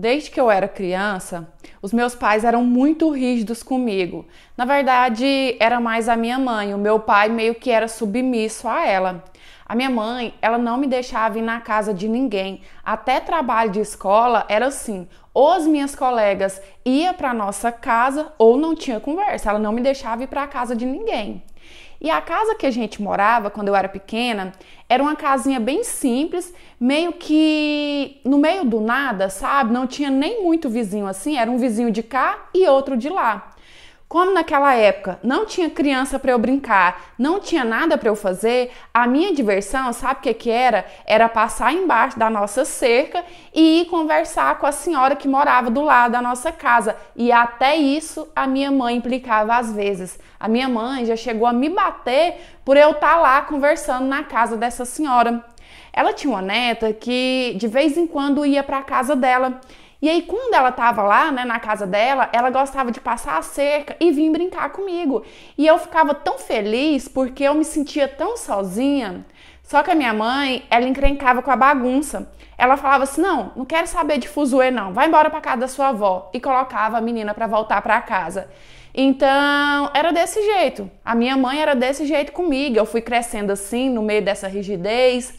Desde que eu era criança, os meus pais eram muito rígidos comigo. Na verdade, era mais a minha mãe. O meu pai meio que era submisso a ela. A minha mãe, ela não me deixava ir na casa de ninguém. Até trabalho de escola era assim. Ou as minhas colegas ia para nossa casa ou não tinha conversa. Ela não me deixava ir para a casa de ninguém. E a casa que a gente morava quando eu era pequena era uma casinha bem simples, meio que no meio do nada, sabe? Não tinha nem muito vizinho assim, era um vizinho de cá e outro de lá. Como naquela época não tinha criança para eu brincar, não tinha nada para eu fazer, a minha diversão, sabe o que, que era? Era passar embaixo da nossa cerca e ir conversar com a senhora que morava do lado da nossa casa. E até isso a minha mãe implicava às vezes. A minha mãe já chegou a me bater por eu estar tá lá conversando na casa dessa senhora. Ela tinha uma neta que de vez em quando ia para a casa dela. E aí, quando ela tava lá, né, na casa dela, ela gostava de passar a cerca e vir brincar comigo. E eu ficava tão feliz porque eu me sentia tão sozinha. Só que a minha mãe, ela encrencava com a bagunça. Ela falava assim: "Não, não quero saber de fuzuê não. Vai embora para casa da sua avó" e colocava a menina para voltar para casa. Então, era desse jeito. A minha mãe era desse jeito comigo. Eu fui crescendo assim, no meio dessa rigidez.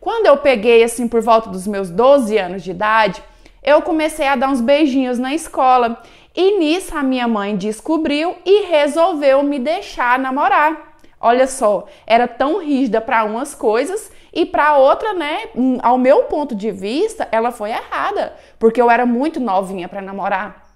Quando eu peguei assim por volta dos meus 12 anos de idade, eu comecei a dar uns beijinhos na escola. E nisso a minha mãe descobriu e resolveu me deixar namorar. Olha só, era tão rígida para umas coisas e para outra, né? Hum, ao meu ponto de vista, ela foi errada, porque eu era muito novinha para namorar.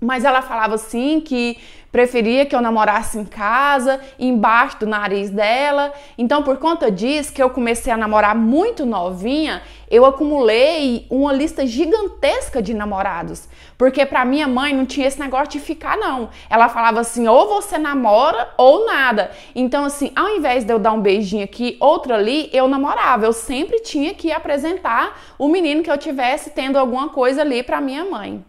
Mas ela falava assim que preferia que eu namorasse em casa, embaixo do nariz dela. Então, por conta disso, que eu comecei a namorar muito novinha, eu acumulei uma lista gigantesca de namorados. Porque para minha mãe não tinha esse negócio de ficar, não. Ela falava assim: ou você namora ou nada. Então, assim, ao invés de eu dar um beijinho aqui, outro ali, eu namorava. Eu sempre tinha que apresentar o menino que eu tivesse tendo alguma coisa ali para minha mãe.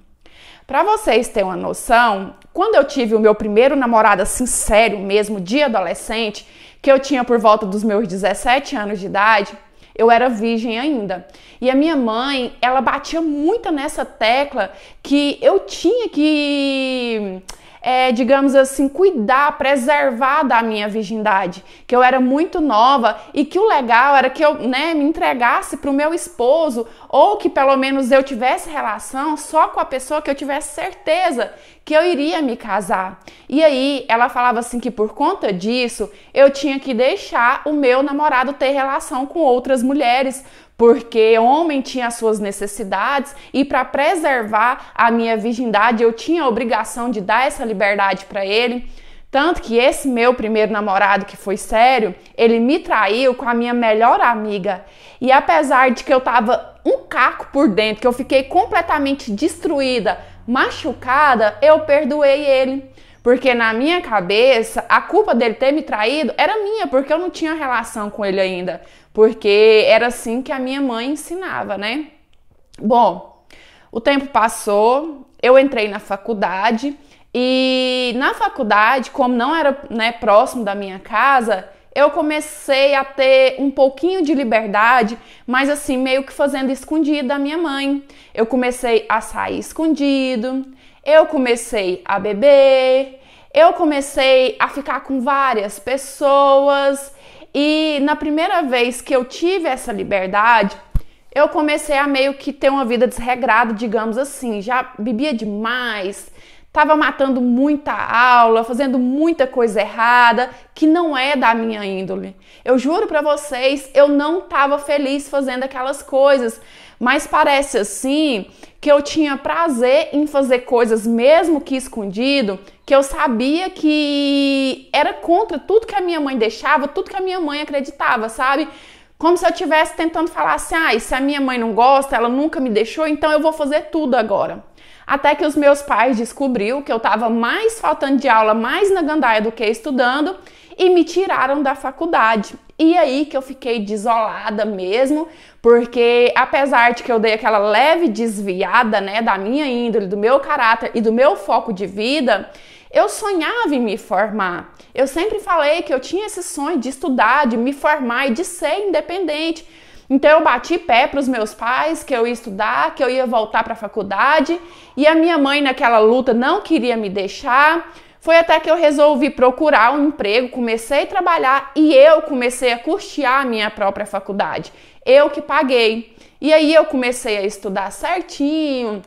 Para vocês terem uma noção, quando eu tive o meu primeiro namorado assim sério mesmo, de adolescente, que eu tinha por volta dos meus 17 anos de idade, eu era virgem ainda. E a minha mãe, ela batia muito nessa tecla que eu tinha que é, digamos assim, cuidar, preservar da minha virgindade, que eu era muito nova e que o legal era que eu né, me entregasse para o meu esposo ou que pelo menos eu tivesse relação só com a pessoa que eu tivesse certeza que eu iria me casar. E aí ela falava assim que por conta disso eu tinha que deixar o meu namorado ter relação com outras mulheres porque homem tinha suas necessidades e para preservar a minha virgindade eu tinha a obrigação de dar essa liberdade para ele. Tanto que esse meu primeiro namorado, que foi sério, ele me traiu com a minha melhor amiga. E apesar de que eu tava um caco por dentro, que eu fiquei completamente destruída, machucada, eu perdoei ele. Porque na minha cabeça, a culpa dele ter me traído era minha, porque eu não tinha relação com ele ainda porque era assim que a minha mãe ensinava, né? Bom, o tempo passou, eu entrei na faculdade e na faculdade, como não era né, próximo da minha casa, eu comecei a ter um pouquinho de liberdade, mas assim, meio que fazendo escondido da minha mãe. Eu comecei a sair escondido, eu comecei a beber, eu comecei a ficar com várias pessoas e na primeira vez que eu tive essa liberdade, eu comecei a meio que ter uma vida desregrada, digamos assim. Já bebia demais, Tava matando muita aula, fazendo muita coisa errada, que não é da minha índole. Eu juro para vocês, eu não tava feliz fazendo aquelas coisas, mas parece assim que eu tinha prazer em fazer coisas mesmo que escondido, que eu sabia que era contra tudo que a minha mãe deixava, tudo que a minha mãe acreditava, sabe? Como se eu estivesse tentando falar assim: ah, se a minha mãe não gosta, ela nunca me deixou, então eu vou fazer tudo agora. Até que os meus pais descobriu que eu estava mais faltando de aula, mais na gandaia do que estudando e me tiraram da faculdade. E aí que eu fiquei desolada mesmo, porque apesar de que eu dei aquela leve desviada, né, da minha índole, do meu caráter e do meu foco de vida, eu sonhava em me formar. Eu sempre falei que eu tinha esse sonho de estudar, de me formar e de ser independente. Então eu bati pé para os meus pais que eu ia estudar, que eu ia voltar para a faculdade, e a minha mãe naquela luta não queria me deixar. Foi até que eu resolvi procurar um emprego, comecei a trabalhar e eu comecei a custear a minha própria faculdade. Eu que paguei. E aí eu comecei a estudar certinho,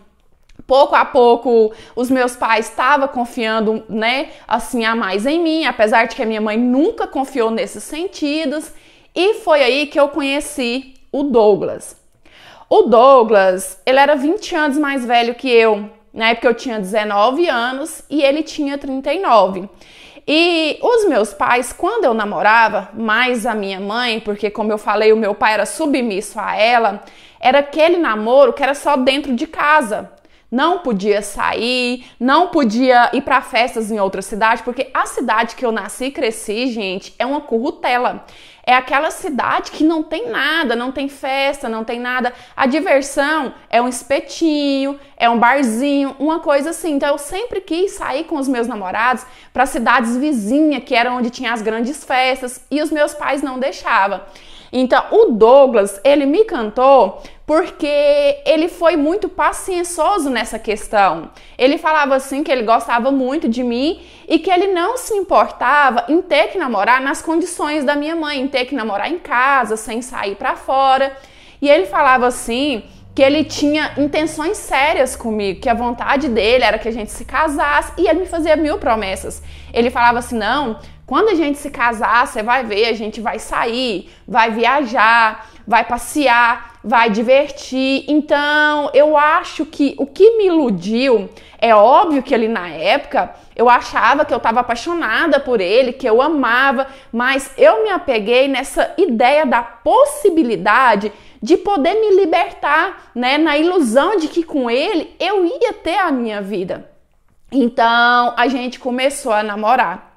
pouco a pouco os meus pais estavam confiando, né, assim a mais em mim, apesar de que a minha mãe nunca confiou nesses sentidos. E foi aí que eu conheci o Douglas. O Douglas, ele era 20 anos mais velho que eu, na época eu tinha 19 anos e ele tinha 39. E os meus pais, quando eu namorava, mais a minha mãe, porque como eu falei, o meu pai era submisso a ela, era aquele namoro que era só dentro de casa. Não podia sair, não podia ir para festas em outra cidade, porque a cidade que eu nasci e cresci, gente, é uma currutela. É aquela cidade que não tem nada, não tem festa, não tem nada. A diversão é um espetinho, é um barzinho, uma coisa assim. Então eu sempre quis sair com os meus namorados para cidades vizinhas, que eram onde tinha as grandes festas, e os meus pais não deixavam. Então, o Douglas, ele me cantou porque ele foi muito paciencioso nessa questão. Ele falava assim que ele gostava muito de mim e que ele não se importava em ter que namorar nas condições da minha mãe, em ter que namorar em casa, sem sair para fora. E ele falava assim que ele tinha intenções sérias comigo, que a vontade dele era que a gente se casasse e ele me fazia mil promessas. Ele falava assim: não, quando a gente se casar, você vai ver, a gente vai sair, vai viajar, vai passear, vai divertir. Então, eu acho que o que me iludiu é óbvio que ali na época eu achava que eu estava apaixonada por ele, que eu amava, mas eu me apeguei nessa ideia da possibilidade de poder me libertar, né, na ilusão de que com ele eu ia ter a minha vida. Então, a gente começou a namorar.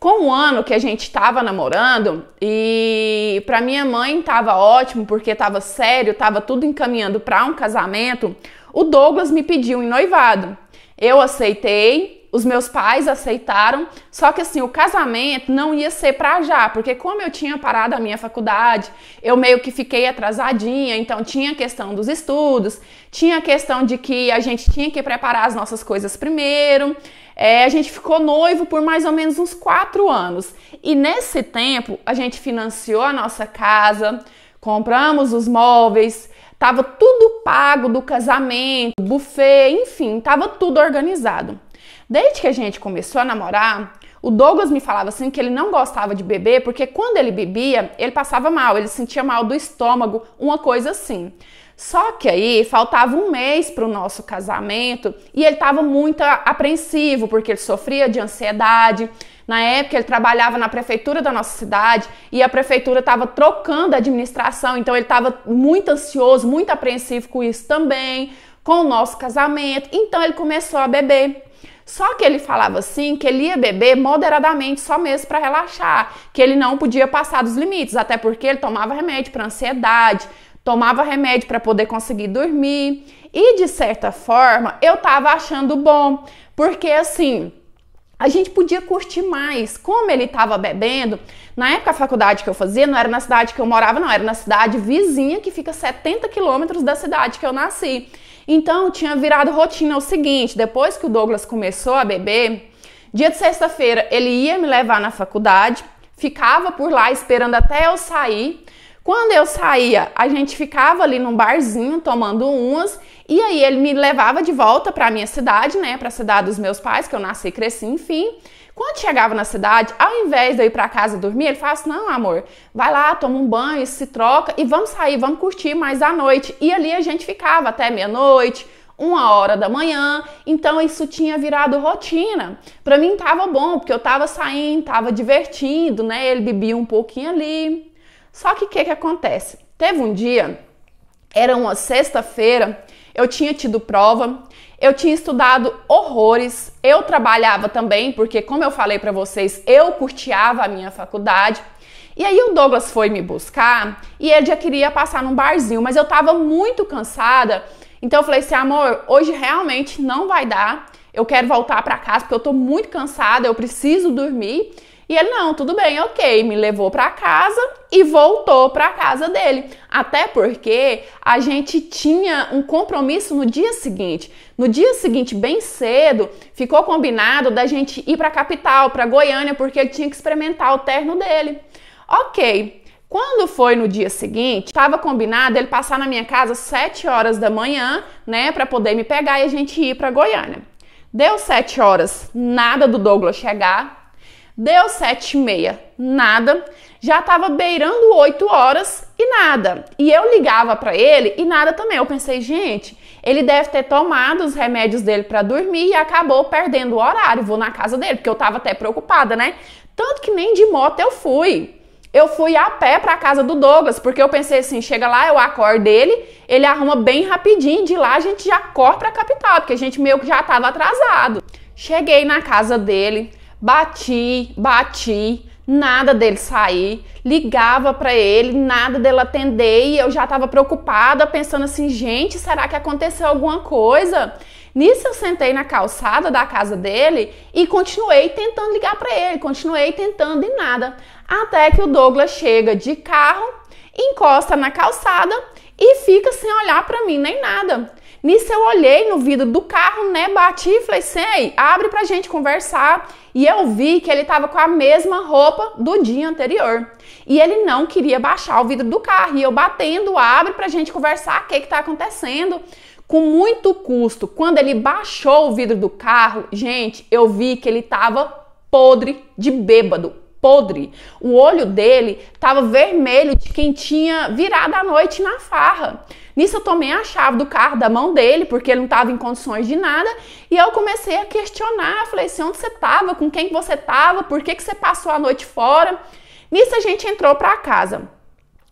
Com o ano que a gente estava namorando, e para minha mãe estava ótimo, porque estava sério, estava tudo encaminhando para um casamento, o Douglas me pediu em noivado. Eu aceitei, os meus pais aceitaram, só que assim, o casamento não ia ser para já, porque como eu tinha parado a minha faculdade, eu meio que fiquei atrasadinha, então tinha a questão dos estudos, tinha a questão de que a gente tinha que preparar as nossas coisas primeiro. É, a gente ficou noivo por mais ou menos uns quatro anos. E nesse tempo, a gente financiou a nossa casa, compramos os móveis, tava tudo pago do casamento, buffet, enfim, tava tudo organizado. Desde que a gente começou a namorar, o Douglas me falava assim que ele não gostava de beber porque quando ele bebia, ele passava mal, ele sentia mal do estômago, uma coisa assim. Só que aí faltava um mês para o nosso casamento e ele estava muito apreensivo porque ele sofria de ansiedade. Na época ele trabalhava na prefeitura da nossa cidade e a prefeitura estava trocando a administração, então ele estava muito ansioso, muito apreensivo com isso também, com o nosso casamento. Então ele começou a beber. Só que ele falava assim que ele ia beber moderadamente, só mesmo para relaxar, que ele não podia passar dos limites, até porque ele tomava remédio para ansiedade, tomava remédio para poder conseguir dormir e de certa forma eu tava achando bom, porque assim, a gente podia curtir mais. Como ele estava bebendo, na época a faculdade que eu fazia não era na cidade que eu morava, não, era na cidade vizinha que fica 70 quilômetros da cidade que eu nasci. Então tinha virado rotina o seguinte: depois que o Douglas começou a beber, dia de sexta-feira ele ia me levar na faculdade, ficava por lá esperando até eu sair. Quando eu saía, a gente ficava ali num barzinho tomando umas e aí ele me levava de volta para minha cidade, né, para a cidade dos meus pais, que eu nasci e cresci, enfim. Quando chegava na cidade, ao invés de eu ir para casa dormir, ele falava assim: "Não, amor, vai lá, toma um banho, se troca e vamos sair, vamos curtir mais à noite". E ali a gente ficava até meia-noite, uma hora da manhã. Então isso tinha virado rotina. Para mim tava bom, porque eu tava saindo, tava divertindo, né? Ele bebia um pouquinho ali só que o que, que acontece? Teve um dia, era uma sexta-feira, eu tinha tido prova, eu tinha estudado horrores, eu trabalhava também, porque como eu falei para vocês, eu curteava a minha faculdade. E aí o Douglas foi me buscar e ele já queria passar num barzinho, mas eu tava muito cansada. Então eu falei assim, amor, hoje realmente não vai dar. Eu quero voltar para casa porque eu tô muito cansada, eu preciso dormir. E ele, não, tudo bem, ok, me levou para casa e voltou para casa dele. Até porque a gente tinha um compromisso no dia seguinte. No dia seguinte, bem cedo, ficou combinado da gente ir para a capital, para Goiânia, porque ele tinha que experimentar o terno dele. Ok. Quando foi no dia seguinte, estava combinado ele passar na minha casa 7 horas da manhã, né, para poder me pegar e a gente ir para Goiânia. Deu 7 horas, nada do Douglas chegar, Deu 7 e meia, nada. Já estava beirando 8 horas e nada. E eu ligava para ele e nada também. Eu pensei, gente, ele deve ter tomado os remédios dele para dormir e acabou perdendo o horário. Vou na casa dele, porque eu estava até preocupada, né? Tanto que nem de moto eu fui. Eu fui a pé para a casa do Douglas, porque eu pensei assim, chega lá, eu acordo ele, ele arruma bem rapidinho, de lá a gente já corre para a capital, porque a gente meio que já tava atrasado. Cheguei na casa dele, Bati, bati, nada dele sair, ligava para ele, nada dele atender e eu já estava preocupada, pensando assim, gente, será que aconteceu alguma coisa? Nisso eu sentei na calçada da casa dele e continuei tentando ligar para ele, continuei tentando e nada, até que o Douglas chega de carro, encosta na calçada e fica sem olhar para mim nem nada. Nisso eu olhei no vidro do carro, né, bati e falei, sei, abre pra gente conversar e eu vi que ele estava com a mesma roupa do dia anterior. E ele não queria baixar o vidro do carro. E eu batendo, abre para a gente conversar o que está acontecendo. Com muito custo, quando ele baixou o vidro do carro, gente, eu vi que ele estava podre de bêbado, podre. O olho dele estava vermelho de quem tinha virado a noite na farra. Nisso eu tomei a chave do carro da mão dele, porque ele não estava em condições de nada, e eu comecei a questionar, falei assim, onde você estava, com quem você estava, por que, que você passou a noite fora? Nisso a gente entrou para casa.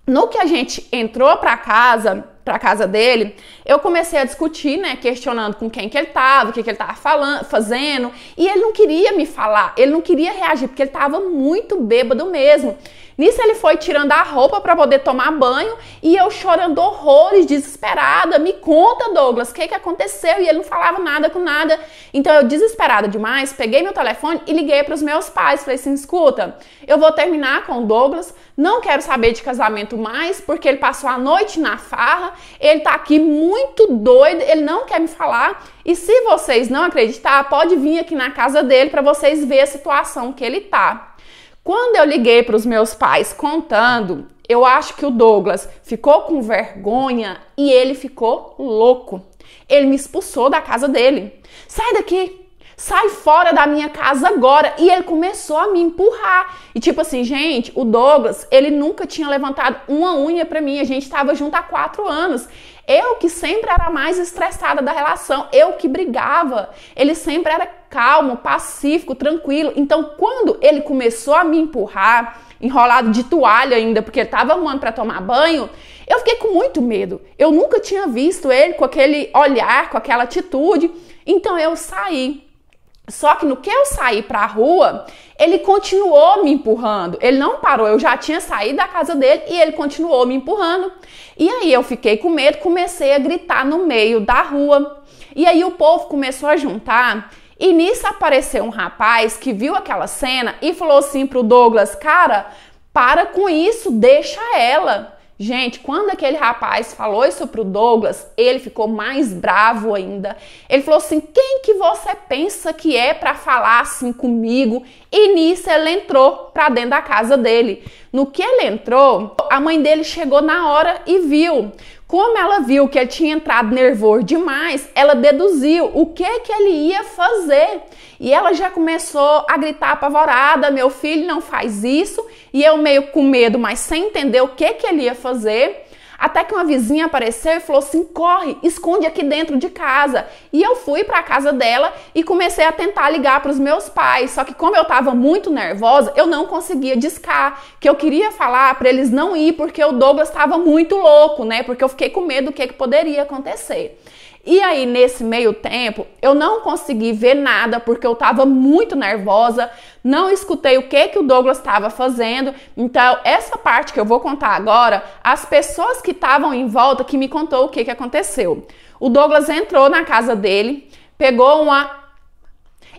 No que a gente entrou para casa, para casa dele, eu comecei a discutir, né, questionando com quem que ele tava, o que que ele tava falando, fazendo, e ele não queria me falar, ele não queria reagir, porque ele tava muito bêbado mesmo. Nisso ele foi tirando a roupa para poder tomar banho e eu chorando horrores, desesperada. Me conta, Douglas, o que, que aconteceu? E ele não falava nada com nada. Então eu, desesperada demais, peguei meu telefone e liguei para os meus pais. Falei assim: escuta, eu vou terminar com o Douglas, não quero saber de casamento mais, porque ele passou a noite na farra ele tá aqui muito doido, ele não quer me falar. E se vocês não acreditar, pode vir aqui na casa dele para vocês ver a situação que ele tá. Quando eu liguei para os meus pais contando, eu acho que o Douglas ficou com vergonha e ele ficou louco. Ele me expulsou da casa dele. Sai daqui, sai fora da minha casa agora. E ele começou a me empurrar. E tipo assim, gente, o Douglas, ele nunca tinha levantado uma unha para mim. A gente tava junto há quatro anos. Eu que sempre era mais estressada da relação, eu que brigava. Ele sempre era calmo, pacífico, tranquilo. Então, quando ele começou a me empurrar, enrolado de toalha ainda, porque ele tava arrumando para tomar banho, eu fiquei com muito medo. Eu nunca tinha visto ele com aquele olhar, com aquela atitude. Então, eu saí. Só que no que eu saí para a rua, ele continuou me empurrando. Ele não parou, eu já tinha saído da casa dele e ele continuou me empurrando. E aí eu fiquei com medo, comecei a gritar no meio da rua. E aí o povo começou a juntar e nisso apareceu um rapaz que viu aquela cena e falou assim pro Douglas: "Cara, para com isso, deixa ela". Gente, quando aquele rapaz falou isso pro Douglas, ele ficou mais bravo ainda. Ele falou assim: "Quem que você pensa que é para falar assim comigo?" E nisso ele entrou para dentro da casa dele. No que ele entrou, a mãe dele chegou na hora e viu. Como ela viu que ele tinha entrado nervoso demais, ela deduziu o que que ele ia fazer. E ela já começou a gritar apavorada: "Meu filho não faz isso". E eu meio com medo, mas sem entender o que que ele ia fazer. Até que uma vizinha apareceu e falou assim: corre, esconde aqui dentro de casa. E eu fui para a casa dela e comecei a tentar ligar para os meus pais. Só que, como eu estava muito nervosa, eu não conseguia discar. Que eu queria falar para eles não ir porque o Douglas estava muito louco, né? Porque eu fiquei com medo do que, que poderia acontecer. E aí, nesse meio tempo, eu não consegui ver nada porque eu estava muito nervosa, não escutei o que, que o Douglas estava fazendo. Então, essa parte que eu vou contar agora, as pessoas que estavam em volta que me contou o que, que aconteceu. O Douglas entrou na casa dele, pegou uma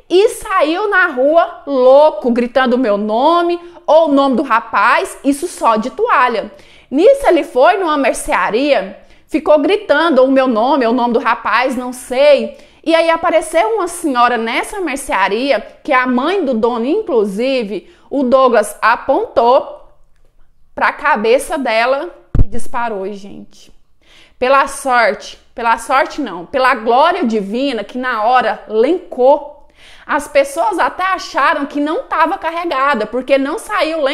e saiu na rua louco, gritando o meu nome ou o nome do rapaz, isso só de toalha. Nisso ele foi numa mercearia ficou gritando o meu nome, o nome do rapaz, não sei. E aí apareceu uma senhora nessa mercearia, que é a mãe do dono, inclusive, o Douglas apontou para a cabeça dela e disparou, gente. Pela sorte, pela sorte não, pela glória divina que na hora lencou as pessoas até acharam que não estava carregada, porque não saiu lá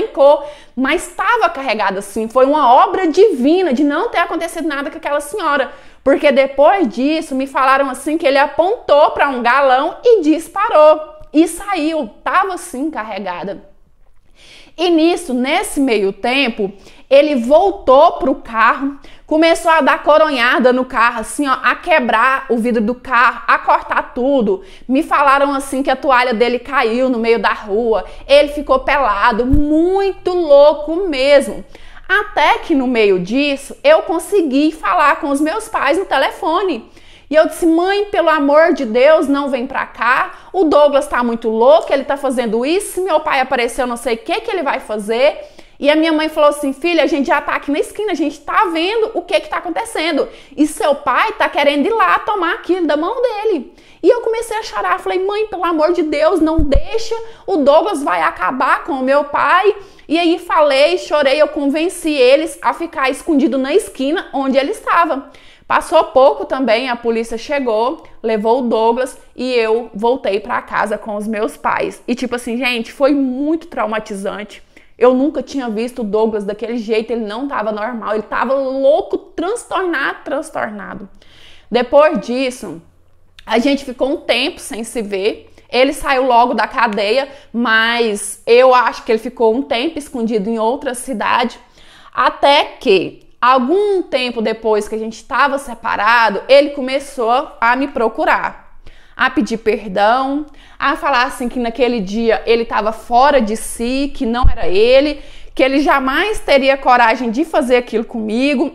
mas estava carregada sim. Foi uma obra divina de não ter acontecido nada com aquela senhora. Porque depois disso me falaram assim que ele apontou para um galão e disparou. E saiu, estava sim carregada. E nisso, nesse meio tempo, ele voltou pro carro, começou a dar coronhada no carro, assim, ó, a quebrar o vidro do carro, a cortar tudo. Me falaram assim que a toalha dele caiu no meio da rua, ele ficou pelado, muito louco mesmo. Até que no meio disso, eu consegui falar com os meus pais no telefone. E eu disse: "Mãe, pelo amor de Deus, não vem pra cá. O Douglas tá muito louco, ele tá fazendo isso, meu pai apareceu, não sei o que que ele vai fazer". E a minha mãe falou assim: "Filha, a gente já tá aqui na esquina, a gente tá vendo o que que tá acontecendo. E seu pai tá querendo ir lá tomar aquilo da mão dele". E eu comecei a chorar, falei: "Mãe, pelo amor de Deus, não deixa. O Douglas vai acabar com o meu pai". E aí falei, chorei, eu convenci eles a ficar escondido na esquina onde ele estava. Passou pouco também, a polícia chegou, levou o Douglas e eu voltei para casa com os meus pais. E tipo assim, gente, foi muito traumatizante. Eu nunca tinha visto o Douglas daquele jeito, ele não estava normal, ele estava louco, transtornado, transtornado. Depois disso, a gente ficou um tempo sem se ver ele saiu logo da cadeia, mas eu acho que ele ficou um tempo escondido em outra cidade, até que algum tempo depois que a gente estava separado, ele começou a me procurar, a pedir perdão, a falar assim que naquele dia ele estava fora de si, que não era ele, que ele jamais teria coragem de fazer aquilo comigo,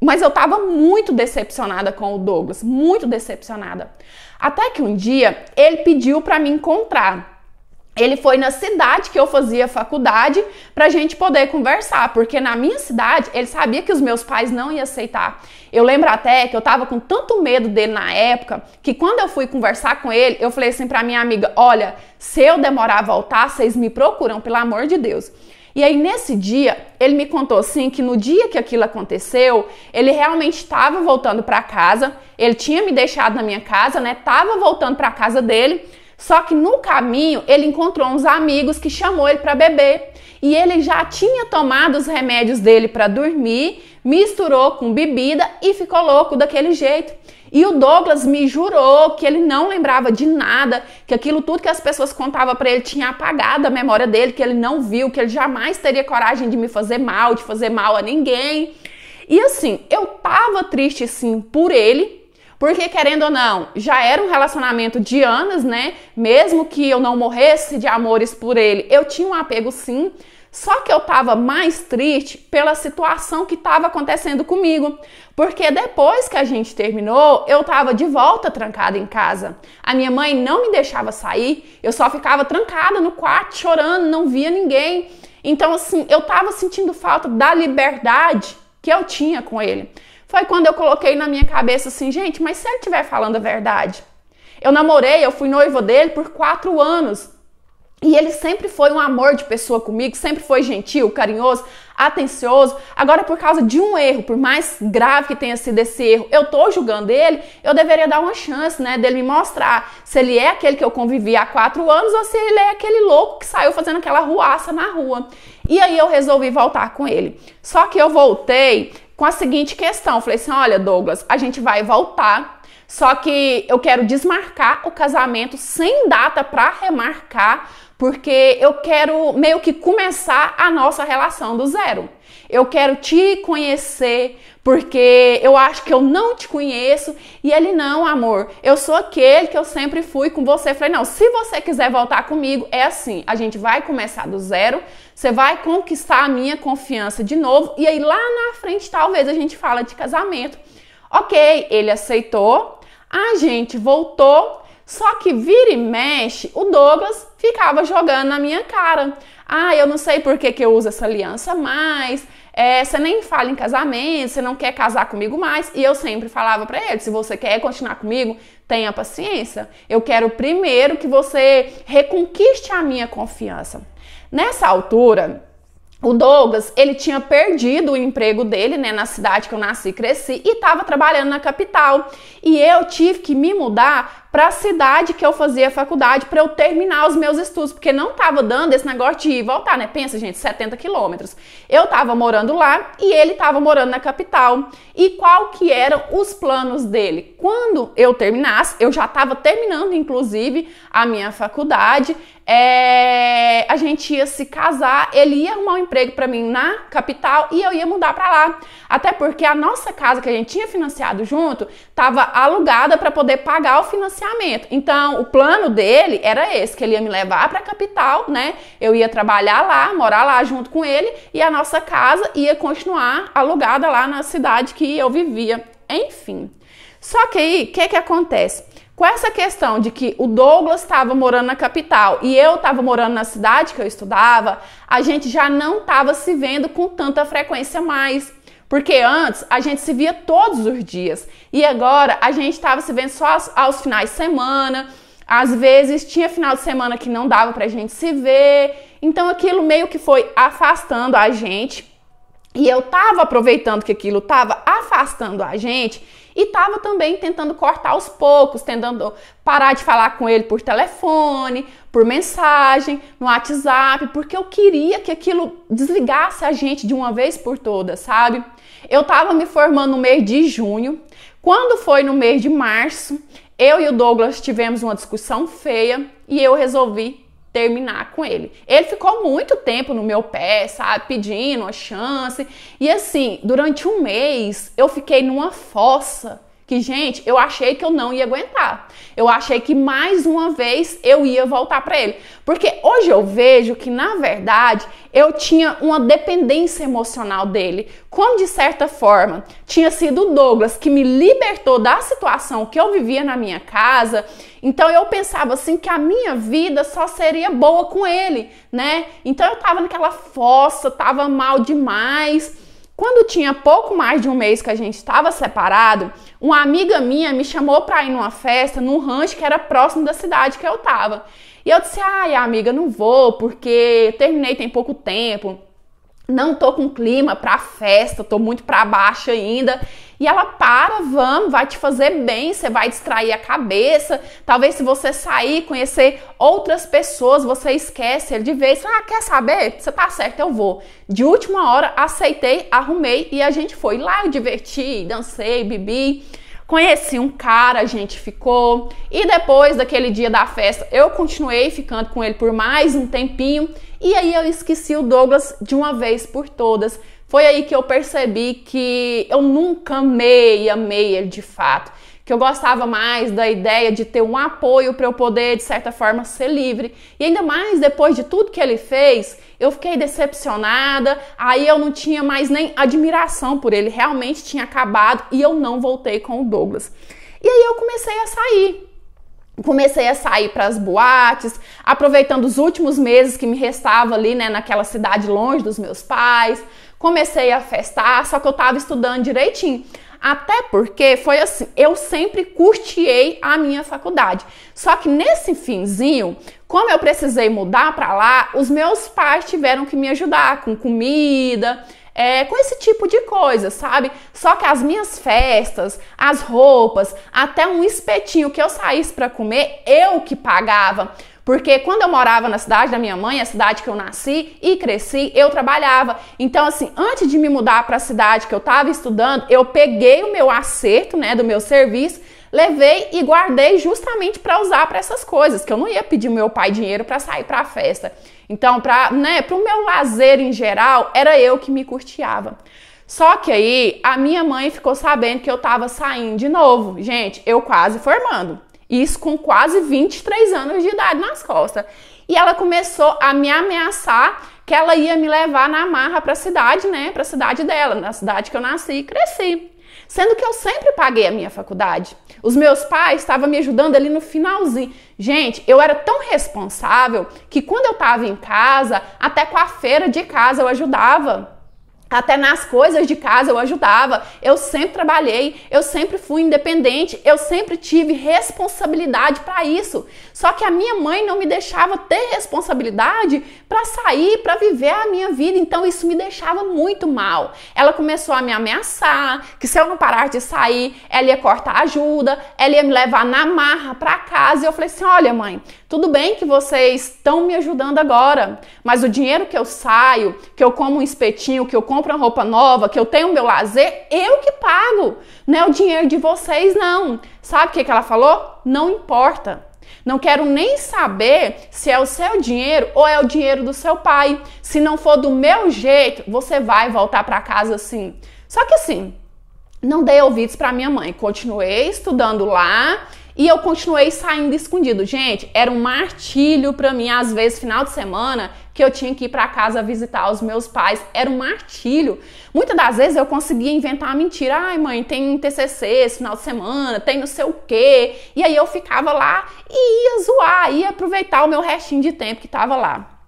mas eu estava muito decepcionada com o Douglas, muito decepcionada. Até que um dia ele pediu para me encontrar. Ele foi na cidade que eu fazia faculdade para a gente poder conversar, porque na minha cidade ele sabia que os meus pais não iam aceitar. Eu lembro até que eu tava com tanto medo dele na época que quando eu fui conversar com ele, eu falei assim para minha amiga: Olha, se eu demorar a voltar, vocês me procuram, pelo amor de Deus. E aí nesse dia, ele me contou assim que no dia que aquilo aconteceu, ele realmente estava voltando para casa, ele tinha me deixado na minha casa, né? Tava voltando para casa dele. Só que no caminho ele encontrou uns amigos que chamou ele para beber e ele já tinha tomado os remédios dele para dormir misturou com bebida e ficou louco daquele jeito. E o Douglas me jurou que ele não lembrava de nada, que aquilo tudo que as pessoas contavam para ele tinha apagado a memória dele, que ele não viu, que ele jamais teria coragem de me fazer mal, de fazer mal a ninguém. E assim, eu tava triste sim por ele, porque querendo ou não, já era um relacionamento de anos, né? Mesmo que eu não morresse de amores por ele, eu tinha um apego sim. Só que eu estava mais triste pela situação que estava acontecendo comigo, porque depois que a gente terminou, eu estava de volta trancada em casa. A minha mãe não me deixava sair, eu só ficava trancada no quarto chorando, não via ninguém. Então, assim, eu estava sentindo falta da liberdade que eu tinha com ele. Foi quando eu coloquei na minha cabeça assim, gente, mas se ele estiver falando a verdade? Eu namorei, eu fui noiva dele por quatro anos. E ele sempre foi um amor de pessoa comigo, sempre foi gentil, carinhoso, atencioso. Agora, por causa de um erro, por mais grave que tenha sido esse erro, eu tô julgando ele, eu deveria dar uma chance, né, dele me mostrar se ele é aquele que eu convivi há quatro anos ou se ele é aquele louco que saiu fazendo aquela ruaça na rua. E aí eu resolvi voltar com ele. Só que eu voltei com a seguinte questão: falei assim, olha, Douglas, a gente vai voltar. Só que eu quero desmarcar o casamento sem data para remarcar, porque eu quero meio que começar a nossa relação do zero. Eu quero te conhecer, porque eu acho que eu não te conheço. E ele, não, amor, eu sou aquele que eu sempre fui com você. Eu falei, não, se você quiser voltar comigo, é assim: a gente vai começar do zero, você vai conquistar a minha confiança de novo, e aí lá na frente talvez a gente fala de casamento. Ok, ele aceitou, a gente voltou só que vira e mexe, o Douglas ficava jogando na minha cara. Ah, eu não sei por que, que eu uso essa aliança mais. É, você nem fala em casamento, você não quer casar comigo mais. E eu sempre falava para ele: se você quer continuar comigo, tenha paciência. Eu quero primeiro que você reconquiste a minha confiança. Nessa altura, o Douglas, ele tinha perdido o emprego dele, né, na cidade que eu nasci e cresci, e estava trabalhando na capital. E eu tive que me mudar para a cidade que eu fazia faculdade para eu terminar os meus estudos, porque não tava dando esse negócio de ir e voltar, né? Pensa, gente, 70 quilômetros. Eu tava morando lá e ele tava morando na capital. E qual que eram os planos dele? Quando eu terminasse, eu já tava terminando, inclusive, a minha faculdade, é, a gente ia se casar, ele ia arrumar um emprego para mim na capital e eu ia mudar para lá. Até porque a nossa casa que a gente tinha financiado junto estava alugada para poder pagar o financiamento financiamento. Então, o plano dele era esse, que ele ia me levar para a capital, né? Eu ia trabalhar lá, morar lá junto com ele e a nossa casa ia continuar alugada lá na cidade que eu vivia. Enfim. Só que aí, o que que acontece? Com essa questão de que o Douglas estava morando na capital e eu estava morando na cidade que eu estudava, a gente já não estava se vendo com tanta frequência mais. Porque antes a gente se via todos os dias e agora a gente estava se vendo só aos, aos finais de semana. Às vezes tinha final de semana que não dava pra gente se ver. Então aquilo meio que foi afastando a gente. E eu tava aproveitando que aquilo tava afastando a gente e tava também tentando cortar aos poucos, tentando parar de falar com ele por telefone, por mensagem, no WhatsApp, porque eu queria que aquilo desligasse a gente de uma vez por todas, sabe? Eu estava me formando no mês de junho. Quando foi no mês de março, eu e o Douglas tivemos uma discussão feia e eu resolvi terminar com ele. Ele ficou muito tempo no meu pé, sabe, pedindo uma chance. E assim, durante um mês eu fiquei numa fossa que, gente, eu achei que eu não ia aguentar. Eu achei que mais uma vez eu ia voltar para ele. Porque hoje eu vejo que, na verdade, eu tinha uma dependência emocional dele. Como, de certa forma, tinha sido o Douglas que me libertou da situação que eu vivia na minha casa. Então eu pensava assim que a minha vida só seria boa com ele, né? Então eu tava naquela fossa, tava mal demais. Quando tinha pouco mais de um mês que a gente estava separado, uma amiga minha me chamou para ir numa festa, num rancho que era próximo da cidade que eu estava. E eu disse: "Ai, amiga, não vou, porque terminei tem pouco tempo" não tô com clima para festa, tô muito para baixo ainda. E ela para, vamos, vai te fazer bem, você vai distrair a cabeça. Talvez se você sair, conhecer outras pessoas, você esquece ele de vez. Ah, quer saber? Você tá certo, eu vou. De última hora, aceitei, arrumei e a gente foi lá, eu diverti, dancei, bebi. Conheci um cara, a gente ficou. E depois daquele dia da festa, eu continuei ficando com ele por mais um tempinho. E aí eu esqueci o Douglas de uma vez por todas. Foi aí que eu percebi que eu nunca amei, amei ele de fato que eu gostava mais da ideia de ter um apoio para eu poder, de certa forma, ser livre. E ainda mais depois de tudo que ele fez, eu fiquei decepcionada, aí eu não tinha mais nem admiração por ele, realmente tinha acabado e eu não voltei com o Douglas. E aí eu comecei a sair. Comecei a sair para as boates, aproveitando os últimos meses que me restava ali, né, naquela cidade longe dos meus pais. Comecei a festar, só que eu estava estudando direitinho. Até porque foi assim, eu sempre custeei a minha faculdade. Só que nesse finzinho, como eu precisei mudar para lá, os meus pais tiveram que me ajudar com comida, é, com esse tipo de coisa, sabe? Só que as minhas festas, as roupas, até um espetinho que eu saísse para comer, eu que pagava. Porque quando eu morava na cidade da minha mãe, a cidade que eu nasci e cresci, eu trabalhava. Então, assim, antes de me mudar para a cidade que eu estava estudando, eu peguei o meu acerto, né, do meu serviço, levei e guardei justamente para usar para essas coisas, que eu não ia pedir meu pai dinheiro para sair para a festa. Então, para, né, o meu lazer em geral, era eu que me curtiava. Só que aí a minha mãe ficou sabendo que eu estava saindo de novo. Gente, eu quase formando. Isso com quase 23 anos de idade nas costas. E ela começou a me ameaçar que ela ia me levar na marra para a cidade, né? Para a cidade dela, na cidade que eu nasci e cresci. Sendo que eu sempre paguei a minha faculdade. Os meus pais estavam me ajudando ali no finalzinho. Gente, eu era tão responsável que quando eu estava em casa, até com a feira de casa eu ajudava. Até nas coisas de casa eu ajudava, eu sempre trabalhei, eu sempre fui independente, eu sempre tive responsabilidade para isso. Só que a minha mãe não me deixava ter responsabilidade para sair, para viver a minha vida, então isso me deixava muito mal. Ela começou a me ameaçar que se eu não parar de sair, ela ia cortar ajuda, ela ia me levar na marra para casa. E eu falei assim: "Olha, mãe, tudo bem que vocês estão me ajudando agora, mas o dinheiro que eu saio, que eu como um espetinho, que eu compro uma roupa nova, que eu tenho meu lazer, eu que pago. Não é o dinheiro de vocês, não. Sabe o que, que ela falou? Não importa. Não quero nem saber se é o seu dinheiro ou é o dinheiro do seu pai. Se não for do meu jeito, você vai voltar para casa assim. Só que assim, não dei ouvidos para minha mãe. Continuei estudando lá e eu continuei saindo escondido. Gente, era um martírio para mim, às vezes, final de semana, que eu tinha que ir para casa visitar os meus pais. Era um martírio. Muitas das vezes eu conseguia inventar uma mentira. Ai, mãe, tem TCC esse final de semana, tem não sei o quê. E aí eu ficava lá e ia zoar, ia aproveitar o meu restinho de tempo que estava lá.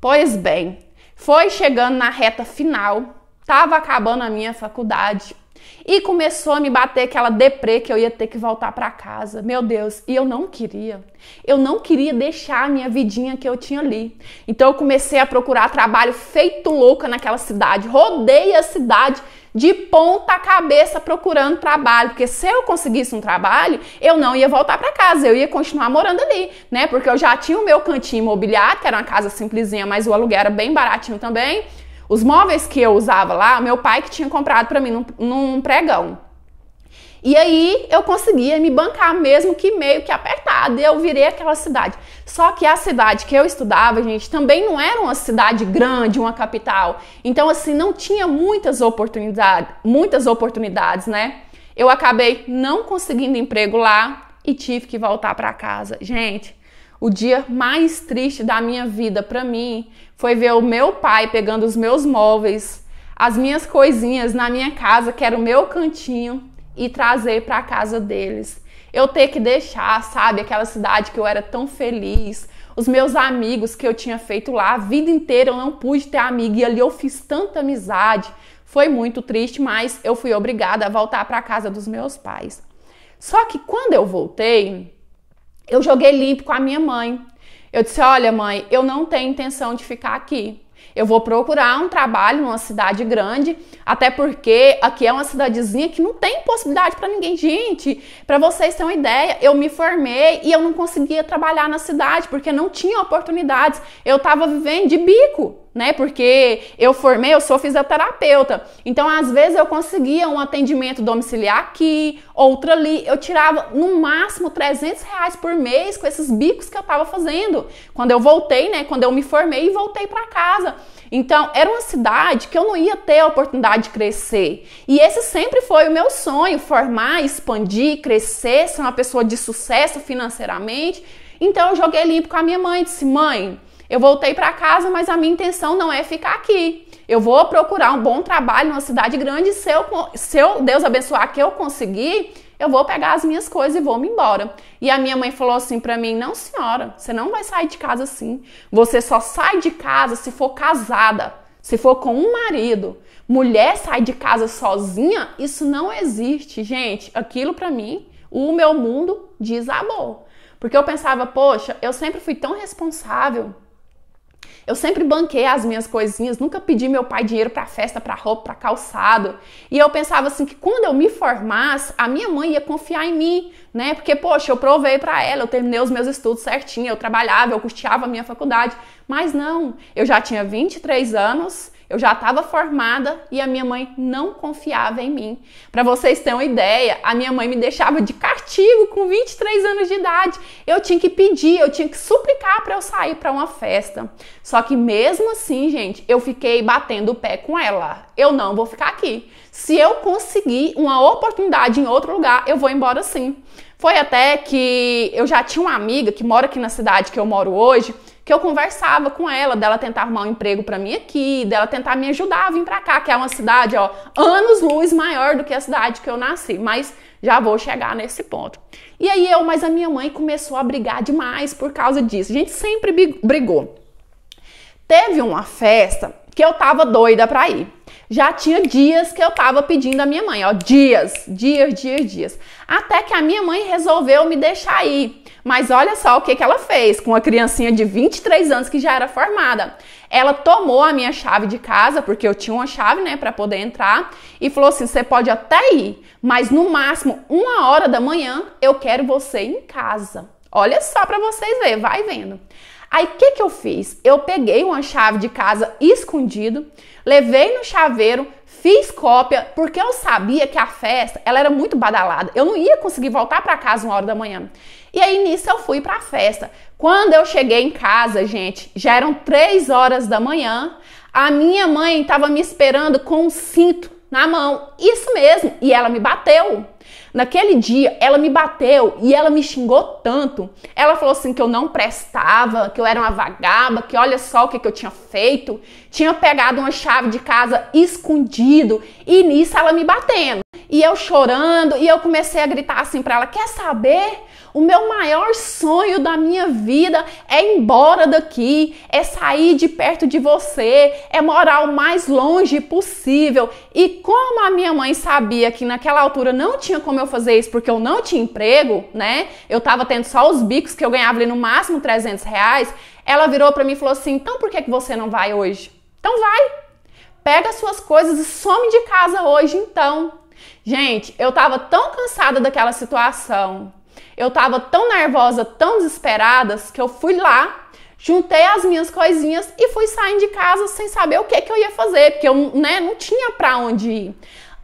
Pois bem, foi chegando na reta final, estava acabando a minha faculdade. E começou a me bater aquela deprê que eu ia ter que voltar para casa. Meu Deus, e eu não queria. Eu não queria deixar a minha vidinha que eu tinha ali. Então eu comecei a procurar trabalho feito louca naquela cidade. Rodei a cidade de ponta cabeça procurando trabalho, porque se eu conseguisse um trabalho, eu não ia voltar para casa, eu ia continuar morando ali, né? Porque eu já tinha o meu cantinho imobiliário, que era uma casa simplesinha, mas o aluguel era bem baratinho também. Os móveis que eu usava lá, meu pai que tinha comprado para mim num, num pregão. E aí eu conseguia me bancar, mesmo que meio que apertado. Eu virei aquela cidade. Só que a cidade que eu estudava, gente, também não era uma cidade grande, uma capital. Então, assim, não tinha muitas oportunidades, muitas oportunidades, né? Eu acabei não conseguindo emprego lá e tive que voltar para casa. Gente, o dia mais triste da minha vida para mim foi ver o meu pai pegando os meus móveis, as minhas coisinhas na minha casa, que era o meu cantinho, e trazer para a casa deles. Eu ter que deixar, sabe, aquela cidade que eu era tão feliz, os meus amigos que eu tinha feito lá, a vida inteira eu não pude ter amigo e ali eu fiz tanta amizade. Foi muito triste, mas eu fui obrigada a voltar para a casa dos meus pais. Só que quando eu voltei, eu joguei limpo com a minha mãe. Eu disse: Olha, mãe, eu não tenho intenção de ficar aqui. Eu vou procurar um trabalho numa cidade grande, até porque aqui é uma cidadezinha que não tem possibilidade para ninguém. Gente, para vocês terem uma ideia, eu me formei e eu não conseguia trabalhar na cidade porque não tinha oportunidades. Eu estava vivendo de bico né? Porque eu formei, eu sou fisioterapeuta. Então, às vezes eu conseguia um atendimento domiciliar aqui, outro ali. Eu tirava no máximo 300 reais por mês com esses bicos que eu estava fazendo. Quando eu voltei, né? Quando eu me formei e voltei para casa. Então, era uma cidade que eu não ia ter a oportunidade de crescer. E esse sempre foi o meu sonho: formar, expandir, crescer, ser uma pessoa de sucesso financeiramente. Então, eu joguei limpo com a minha mãe. Disse, mãe eu voltei para casa, mas a minha intenção não é ficar aqui. Eu vou procurar um bom trabalho numa cidade grande. Se eu, se eu Deus abençoar que eu conseguir, eu vou pegar as minhas coisas e vou me embora. E a minha mãe falou assim para mim: "Não, senhora, você não vai sair de casa assim. Você só sai de casa se for casada, se for com um marido. Mulher sai de casa sozinha, isso não existe, gente. Aquilo para mim, o meu mundo desabou. Porque eu pensava, poxa, eu sempre fui tão responsável, eu sempre banquei as minhas coisinhas, nunca pedi meu pai dinheiro para festa, para roupa, para calçado. E eu pensava assim que quando eu me formasse, a minha mãe ia confiar em mim, né? Porque poxa, eu provei para ela, eu terminei os meus estudos certinho, eu trabalhava, eu custeava a minha faculdade. Mas não, eu já tinha 23 anos, eu já estava formada e a minha mãe não confiava em mim. Para vocês terem uma ideia, a minha mãe me deixava de castigo com 23 anos de idade. Eu tinha que pedir, eu tinha que suplicar para eu sair para uma festa. Só que mesmo assim, gente, eu fiquei batendo o pé com ela. Eu não vou ficar aqui. Se eu conseguir uma oportunidade em outro lugar, eu vou embora sim. Foi até que eu já tinha uma amiga que mora aqui na cidade que eu moro hoje que eu conversava com ela, dela tentar arrumar um emprego para mim aqui, dela tentar me ajudar a vir para cá, que é uma cidade, ó, anos luz maior do que a cidade que eu nasci, mas já vou chegar nesse ponto. E aí eu, mas a minha mãe começou a brigar demais por causa disso. A gente sempre brigou. Teve uma festa que eu tava doida para ir já tinha dias que eu tava pedindo à minha mãe, ó, dias, dias, dias, dias. Até que a minha mãe resolveu me deixar ir. Mas olha só o que, que ela fez com uma criancinha de 23 anos que já era formada. Ela tomou a minha chave de casa, porque eu tinha uma chave, né, para poder entrar, e falou assim: você pode até ir, mas no máximo uma hora da manhã eu quero você em casa. Olha só para vocês ver, vai vendo. Aí o que, que eu fiz? Eu peguei uma chave de casa escondido, levei no chaveiro, fiz cópia, porque eu sabia que a festa ela era muito badalada. Eu não ia conseguir voltar para casa uma hora da manhã. E aí nisso eu fui para a festa. Quando eu cheguei em casa, gente, já eram três horas da manhã. A minha mãe estava me esperando com um cinto na mão. Isso mesmo. E ela me bateu. Naquele dia, ela me bateu e ela me xingou tanto. Ela falou assim que eu não prestava, que eu era uma vagaba, que olha só o que, que eu tinha feito. Tinha pegado uma chave de casa escondido e nisso ela me batendo. E eu chorando, e eu comecei a gritar assim para ela: "Quer saber? O meu maior sonho da minha vida é ir embora daqui, é sair de perto de você, é morar o mais longe possível". E como a minha mãe sabia que naquela altura não tinha como eu fazer isso porque eu não tinha emprego, né? Eu tava tendo só os bicos que eu ganhava ali no máximo 300 reais. Ela virou para mim e falou assim: "Então por que que você não vai hoje?" Então vai. Pega suas coisas e some de casa hoje então. Gente, eu tava tão cansada daquela situação, eu tava tão nervosa, tão desesperada, que eu fui lá, juntei as minhas coisinhas e fui sair de casa sem saber o que, que eu ia fazer, porque eu né, não tinha pra onde ir.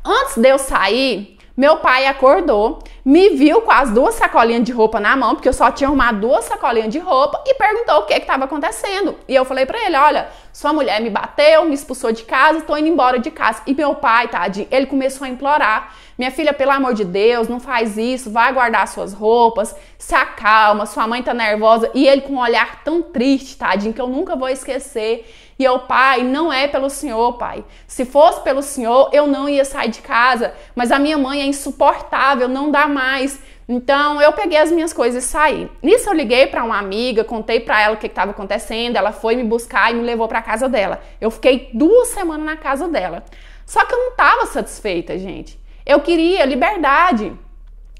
Antes de eu sair, meu pai acordou, me viu com as duas sacolinhas de roupa na mão, porque eu só tinha uma duas sacolinhas de roupa, e perguntou o que estava acontecendo. E eu falei para ele: olha, sua mulher me bateu, me expulsou de casa, estou indo embora de casa. E meu pai, tadinho, ele começou a implorar: minha filha, pelo amor de Deus, não faz isso, vai guardar suas roupas, se acalma, sua mãe tá nervosa. E ele com um olhar tão triste, tadinho, que eu nunca vou esquecer. E eu, pai, não é pelo senhor, pai. Se fosse pelo senhor, eu não ia sair de casa, mas a minha mãe é insuportável, não dá mais. Então eu peguei as minhas coisas e saí. Nisso eu liguei para uma amiga, contei para ela o que estava acontecendo, ela foi me buscar e me levou para casa dela. Eu fiquei duas semanas na casa dela. Só que eu não estava satisfeita, gente. Eu queria liberdade.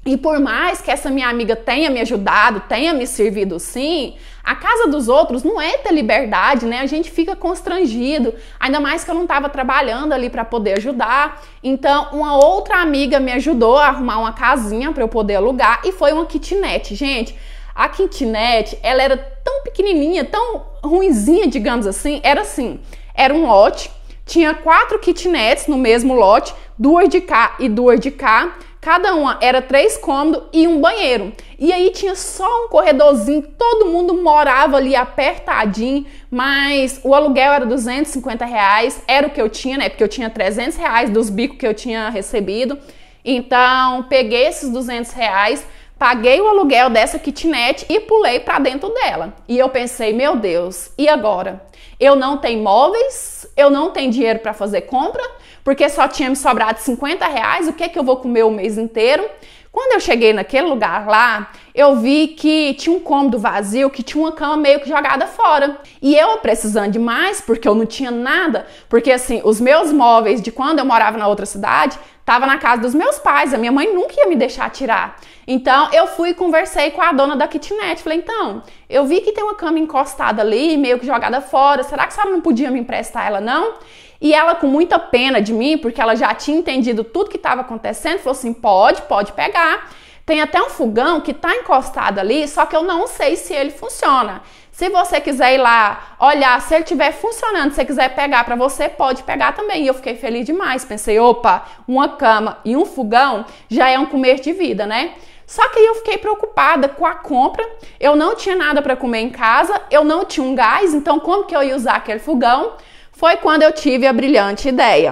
E por mais que essa minha amiga tenha me ajudado, tenha me servido sim, a casa dos outros não é ter liberdade, né? A gente fica constrangido, ainda mais que eu não estava trabalhando ali para poder ajudar. Então, uma outra amiga me ajudou a arrumar uma casinha para eu poder alugar e foi uma kitnet. Gente, a kitnet, ela era tão pequenininha, tão ruinzinha, digamos assim, era assim, era um lote, tinha quatro kitnets no mesmo lote, duas de cá e duas de cá Cada uma era três cômodos e um banheiro. E aí tinha só um corredorzinho, todo mundo morava ali apertadinho, mas o aluguel era 250 reais, era o que eu tinha, né? Porque eu tinha 300 reais dos bicos que eu tinha recebido. Então, peguei esses 200 reais, paguei o aluguel dessa kitnet e pulei para dentro dela. E eu pensei, meu Deus, e agora? Eu não tenho móveis, eu não tenho dinheiro para fazer compra, porque só tinha me sobrado 50 reais, o que é que eu vou comer o mês inteiro? Quando eu cheguei naquele lugar lá, eu vi que tinha um cômodo vazio, que tinha uma cama meio que jogada fora. E eu precisando de mais, porque eu não tinha nada, porque assim, os meus móveis de quando eu morava na outra cidade estava na casa dos meus pais, a minha mãe nunca ia me deixar tirar. Então eu fui e conversei com a dona da kitnet. Falei, então, eu vi que tem uma cama encostada ali, meio que jogada fora, será que a senhora não podia me emprestar ela não? E ela, com muita pena de mim, porque ela já tinha entendido tudo que estava acontecendo, falou assim: pode, pode pegar. Tem até um fogão que está encostado ali, só que eu não sei se ele funciona. Se você quiser ir lá olhar, se ele estiver funcionando, se você quiser pegar para você, pode pegar também. E eu fiquei feliz demais. Pensei, opa, uma cama e um fogão já é um comer de vida, né? Só que aí eu fiquei preocupada com a compra. Eu não tinha nada para comer em casa, eu não tinha um gás, então como que eu ia usar aquele fogão? foi quando eu tive a brilhante ideia.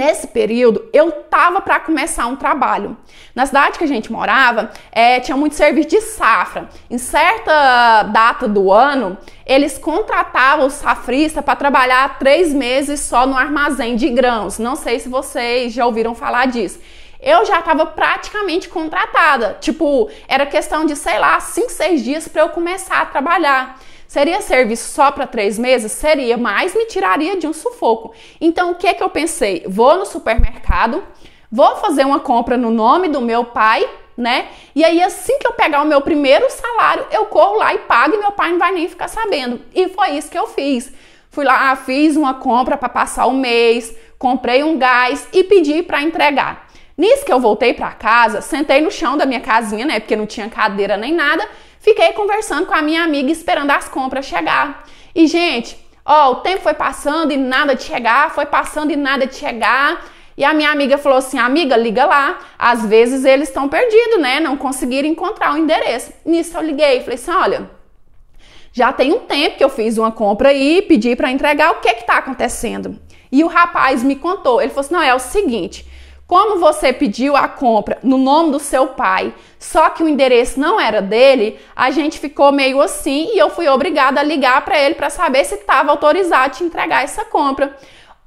Nesse período, eu tava para começar um trabalho. Na cidade que a gente morava, é, tinha muito serviço de safra. Em certa data do ano, eles contratavam o safrista para trabalhar três meses só no armazém de grãos. Não sei se vocês já ouviram falar disso. Eu já estava praticamente contratada. Tipo, era questão de, sei lá, cinco, seis dias para eu começar a trabalhar. Seria serviço só para três meses? Seria, mas me tiraria de um sufoco. Então, o que é que eu pensei? Vou no supermercado, vou fazer uma compra no nome do meu pai, né? E aí, assim que eu pegar o meu primeiro salário, eu corro lá e pago e meu pai não vai nem ficar sabendo. E foi isso que eu fiz. Fui lá, ah, fiz uma compra para passar o mês, comprei um gás e pedi para entregar. Nisso que eu voltei para casa, sentei no chão da minha casinha, né? Porque não tinha cadeira nem nada. Fiquei conversando com a minha amiga esperando as compras chegar. E gente, ó, o tempo foi passando e nada de chegar, foi passando e nada de chegar. E a minha amiga falou assim: "Amiga, liga lá. Às vezes eles estão perdidos, né? Não conseguiram encontrar o endereço". Nisso eu liguei, falei assim: "Olha, já tem um tempo que eu fiz uma compra aí, pedi para entregar, o que que tá acontecendo?". E o rapaz me contou, ele falou assim: "Não, é o seguinte, como você pediu a compra no nome do seu pai, só que o endereço não era dele, a gente ficou meio assim e eu fui obrigada a ligar para ele para saber se estava autorizado a te entregar essa compra.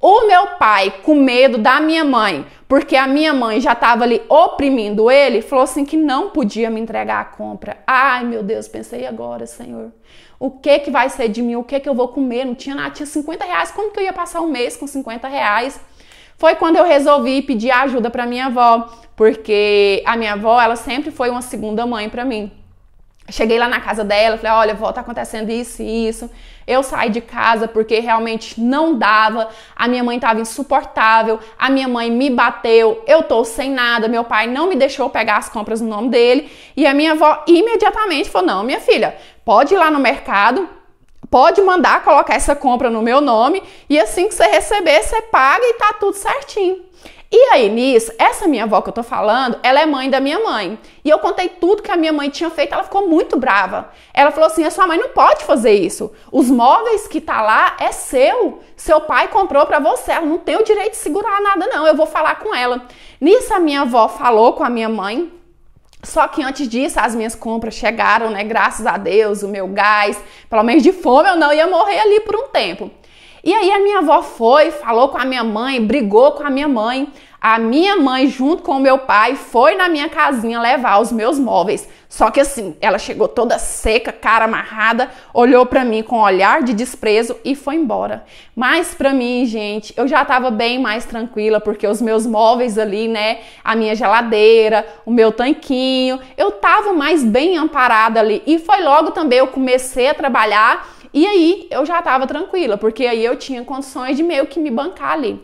O meu pai, com medo da minha mãe, porque a minha mãe já estava ali oprimindo ele, falou assim que não podia me entregar a compra. Ai, meu Deus, pensei agora, Senhor. O que que vai ser de mim? O que que eu vou comer? Não tinha nada, tinha 50 reais. Como que eu ia passar um mês com 50 reais? Foi quando eu resolvi pedir ajuda para minha avó, porque a minha avó, ela sempre foi uma segunda mãe para mim. Cheguei lá na casa dela, falei: olha, vó, tá acontecendo isso e isso. Eu saí de casa porque realmente não dava. A minha mãe tava insuportável, a minha mãe me bateu, eu tô sem nada. Meu pai não me deixou pegar as compras no nome dele. E a minha avó imediatamente falou: não, minha filha, pode ir lá no mercado, Pode mandar colocar essa compra no meu nome e assim que você receber, você paga e tá tudo certinho. E aí, nisso, essa minha avó que eu tô falando, ela é mãe da minha mãe. E eu contei tudo que a minha mãe tinha feito, ela ficou muito brava. Ela falou assim: a sua mãe não pode fazer isso. Os móveis que tá lá é seu. Seu pai comprou para você. Ela não tem o direito de segurar nada, não. Eu vou falar com ela. Nisso, a minha avó falou com a minha mãe. Só que antes disso, as minhas compras chegaram, né? Graças a Deus, o meu gás, pelo menos de fome eu não ia morrer ali por um tempo. E aí a minha avó foi, falou com a minha mãe, brigou com a minha mãe. A minha mãe, junto com o meu pai, foi na minha casinha levar os meus móveis. Só que assim, ela chegou toda seca, cara amarrada, olhou para mim com um olhar de desprezo e foi embora. Mas para mim, gente, eu já tava bem mais tranquila porque os meus móveis ali, né, a minha geladeira, o meu tanquinho, eu tava mais bem amparada ali. E foi logo também eu comecei a trabalhar e aí eu já estava tranquila, porque aí eu tinha condições de meio que me bancar ali.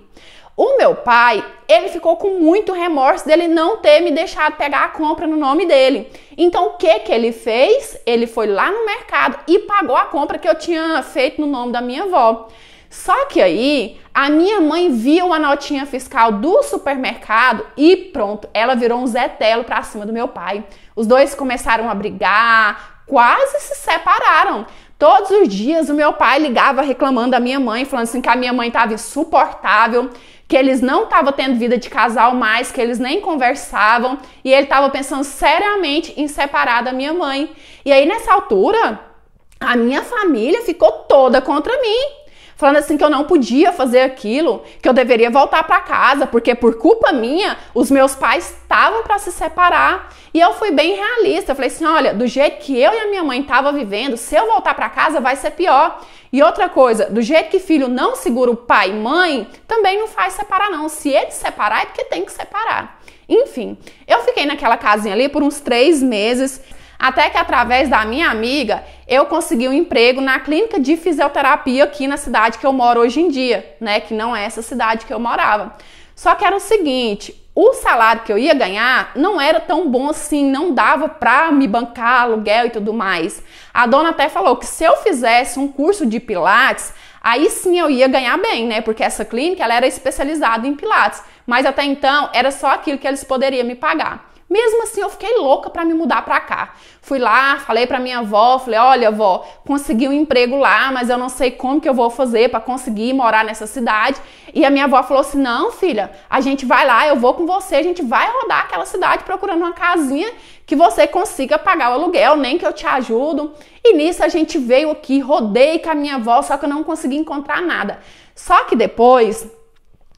O meu pai, ele ficou com muito remorso dele não ter me deixado pegar a compra no nome dele. Então o que que ele fez? Ele foi lá no mercado e pagou a compra que eu tinha feito no nome da minha avó. Só que aí a minha mãe viu a notinha fiscal do supermercado e pronto, ela virou um zetelo para cima do meu pai. Os dois começaram a brigar, quase se separaram. Todos os dias o meu pai ligava reclamando da minha mãe, falando assim que a minha mãe estava insuportável, que eles não estavam tendo vida de casal mais, que eles nem conversavam, e ele estava pensando seriamente em separar da minha mãe. E aí nessa altura, a minha família ficou toda contra mim falando assim que eu não podia fazer aquilo, que eu deveria voltar para casa, porque por culpa minha, os meus pais estavam para se separar. E eu fui bem realista, eu falei assim, olha, do jeito que eu e a minha mãe estavam vivendo, se eu voltar para casa vai ser pior. E outra coisa, do jeito que filho não segura o pai e mãe, também não faz separar não. Se ele separar é porque tem que separar. Enfim, eu fiquei naquela casinha ali por uns três meses. Até que através da minha amiga, eu consegui um emprego na clínica de fisioterapia aqui na cidade que eu moro hoje em dia, né, que não é essa cidade que eu morava. Só que era o seguinte, o salário que eu ia ganhar não era tão bom assim, não dava para me bancar aluguel e tudo mais. A dona até falou que se eu fizesse um curso de pilates, aí sim eu ia ganhar bem, né? Porque essa clínica ela era especializada em pilates, mas até então era só aquilo que eles poderiam me pagar. Mesmo assim, eu fiquei louca para me mudar para cá. Fui lá, falei para minha avó, falei: "Olha, avó, consegui um emprego lá, mas eu não sei como que eu vou fazer para conseguir morar nessa cidade". E a minha avó falou assim: "Não, filha, a gente vai lá, eu vou com você, a gente vai rodar aquela cidade procurando uma casinha que você consiga pagar o aluguel, nem que eu te ajudo". E nisso a gente veio aqui, rodei com a minha avó, só que eu não consegui encontrar nada. Só que depois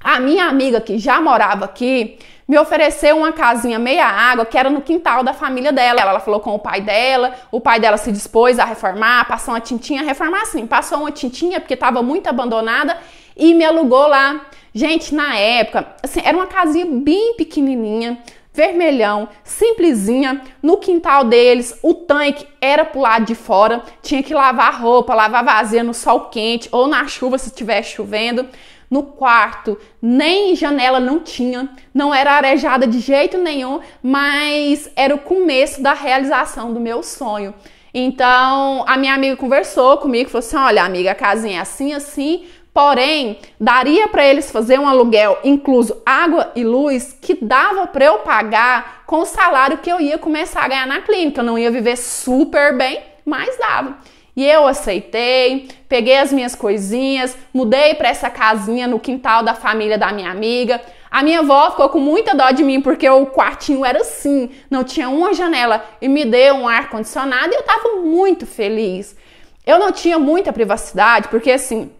a minha amiga que já morava aqui me ofereceu uma casinha meia água que era no quintal da família dela. Ela falou com o pai dela, o pai dela se dispôs a reformar, passou uma tintinha, reformar assim, passou uma tintinha porque estava muito abandonada e me alugou lá. Gente, na época, assim, era uma casinha bem pequenininha, vermelhão, simplesinha, no quintal deles, o tanque era pro lado de fora, tinha que lavar roupa, lavar vazia no sol quente ou na chuva se estiver chovendo no quarto, nem janela não tinha, não era arejada de jeito nenhum, mas era o começo da realização do meu sonho. Então, a minha amiga conversou comigo, falou assim: "Olha, amiga, a casinha é assim assim, Porém, daria para eles fazer um aluguel incluso água e luz que dava para eu pagar com o salário que eu ia começar a ganhar na clínica. Eu não ia viver super bem, mas dava. E eu aceitei, peguei as minhas coisinhas, mudei para essa casinha no quintal da família da minha amiga. A minha avó ficou com muita dó de mim porque o quartinho era assim, não tinha uma janela e me deu um ar condicionado e eu estava muito feliz. Eu não tinha muita privacidade porque assim,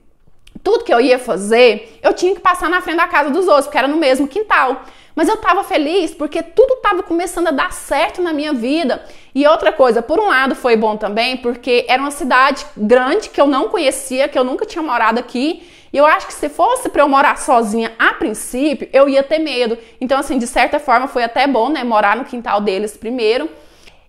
tudo que eu ia fazer, eu tinha que passar na frente da casa dos outros, porque era no mesmo quintal. Mas eu estava feliz porque tudo estava começando a dar certo na minha vida. E outra coisa, por um lado foi bom também, porque era uma cidade grande que eu não conhecia, que eu nunca tinha morado aqui. E eu acho que se fosse para eu morar sozinha a princípio, eu ia ter medo. Então, assim, de certa forma foi até bom, né, morar no quintal deles primeiro.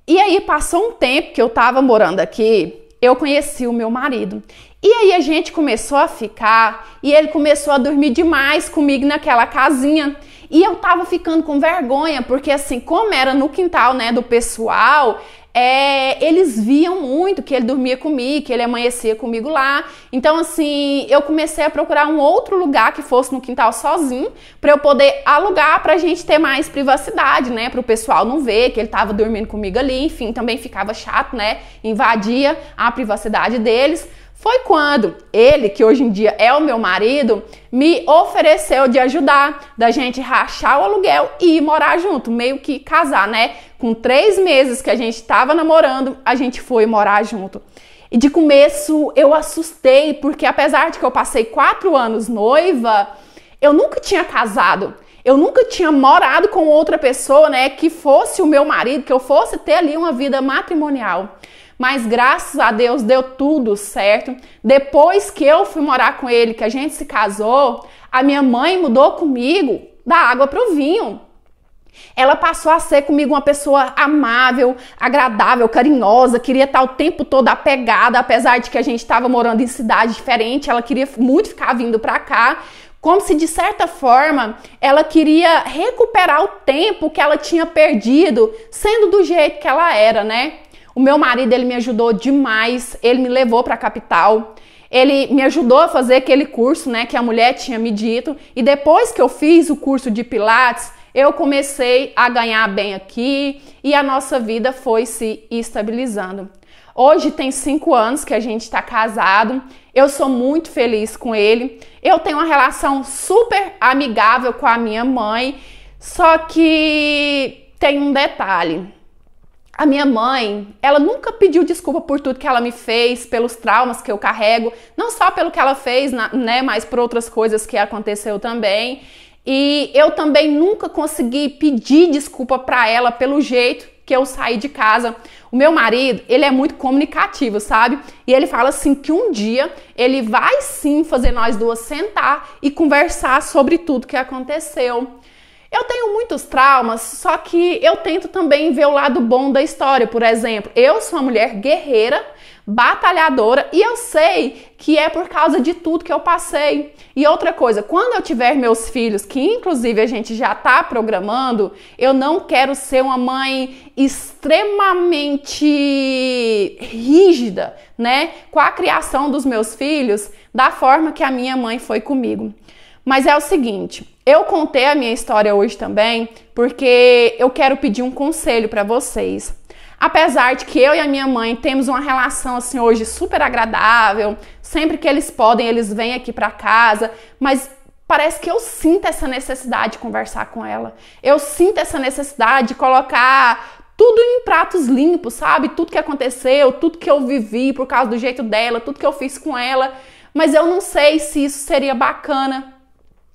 E aí passou um tempo que eu estava morando aqui, eu conheci o meu marido. E aí a gente começou a ficar e ele começou a dormir demais comigo naquela casinha. E eu tava ficando com vergonha, porque assim, como era no quintal, né, do pessoal, é, eles viam muito que ele dormia comigo, que ele amanhecia comigo lá. Então, assim, eu comecei a procurar um outro lugar que fosse no quintal sozinho, para eu poder alugar pra gente ter mais privacidade, né? Pro pessoal não ver que ele tava dormindo comigo ali. Enfim, também ficava chato, né? Invadia a privacidade deles. Foi quando ele, que hoje em dia é o meu marido, me ofereceu de ajudar, da gente rachar o aluguel e ir morar junto, meio que casar, né? Com três meses que a gente estava namorando, a gente foi morar junto. E de começo eu assustei, porque apesar de que eu passei quatro anos noiva, eu nunca tinha casado. Eu nunca tinha morado com outra pessoa, né, que fosse o meu marido, que eu fosse ter ali uma vida matrimonial. Mas graças a Deus deu tudo certo. Depois que eu fui morar com ele, que a gente se casou, a minha mãe mudou comigo da água para o vinho. Ela passou a ser comigo uma pessoa amável, agradável, carinhosa, queria estar o tempo todo apegada, apesar de que a gente estava morando em cidade diferente, ela queria muito ficar vindo para cá como se de certa forma ela queria recuperar o tempo que ela tinha perdido sendo do jeito que ela era, né? O meu marido, ele me ajudou demais, ele me levou para a capital. Ele me ajudou a fazer aquele curso, né, que a mulher tinha me dito, e depois que eu fiz o curso de pilates, eu comecei a ganhar bem aqui e a nossa vida foi se estabilizando. Hoje tem cinco anos que a gente está casado. Eu sou muito feliz com ele. Eu tenho uma relação super amigável com a minha mãe. Só que tem um detalhe: a minha mãe, ela nunca pediu desculpa por tudo que ela me fez, pelos traumas que eu carrego, não só pelo que ela fez, né, mas por outras coisas que aconteceu também. E eu também nunca consegui pedir desculpa para ela pelo jeito que eu saí de casa. O meu marido, ele é muito comunicativo, sabe? E ele fala assim que um dia ele vai sim fazer nós duas sentar e conversar sobre tudo que aconteceu. Eu tenho muitos traumas, só que eu tento também ver o lado bom da história. Por exemplo, eu sou uma mulher guerreira, batalhadora e eu sei que é por causa de tudo que eu passei. E outra coisa, quando eu tiver meus filhos, que inclusive a gente já está programando, eu não quero ser uma mãe extremamente rígida, né, com a criação dos meus filhos, da forma que a minha mãe foi comigo. Mas é o seguinte, eu contei a minha história hoje também porque eu quero pedir um conselho para vocês. Apesar de que eu e a minha mãe temos uma relação assim hoje super agradável, sempre que eles podem, eles vêm aqui para casa, mas parece que eu sinto essa necessidade de conversar com ela. Eu sinto essa necessidade de colocar tudo em pratos limpos, sabe? Tudo que aconteceu, tudo que eu vivi por causa do jeito dela, tudo que eu fiz com ela, mas eu não sei se isso seria bacana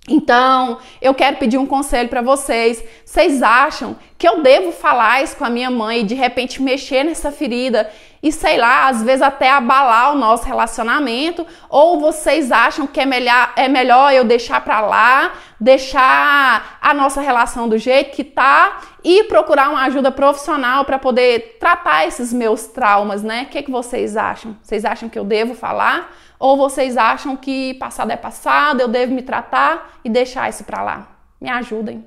então, eu quero pedir um conselho para vocês. Vocês acham que eu devo falar isso com a minha mãe e de repente mexer nessa ferida e sei lá, às vezes até abalar o nosso relacionamento? Ou vocês acham que é melhor, é melhor eu deixar para lá, deixar a nossa relação do jeito que tá e procurar uma ajuda profissional para poder tratar esses meus traumas, né? O que, que vocês acham? Vocês acham que eu devo falar? Ou vocês acham que passado é passado, eu devo me tratar e deixar isso para lá? Me ajudem.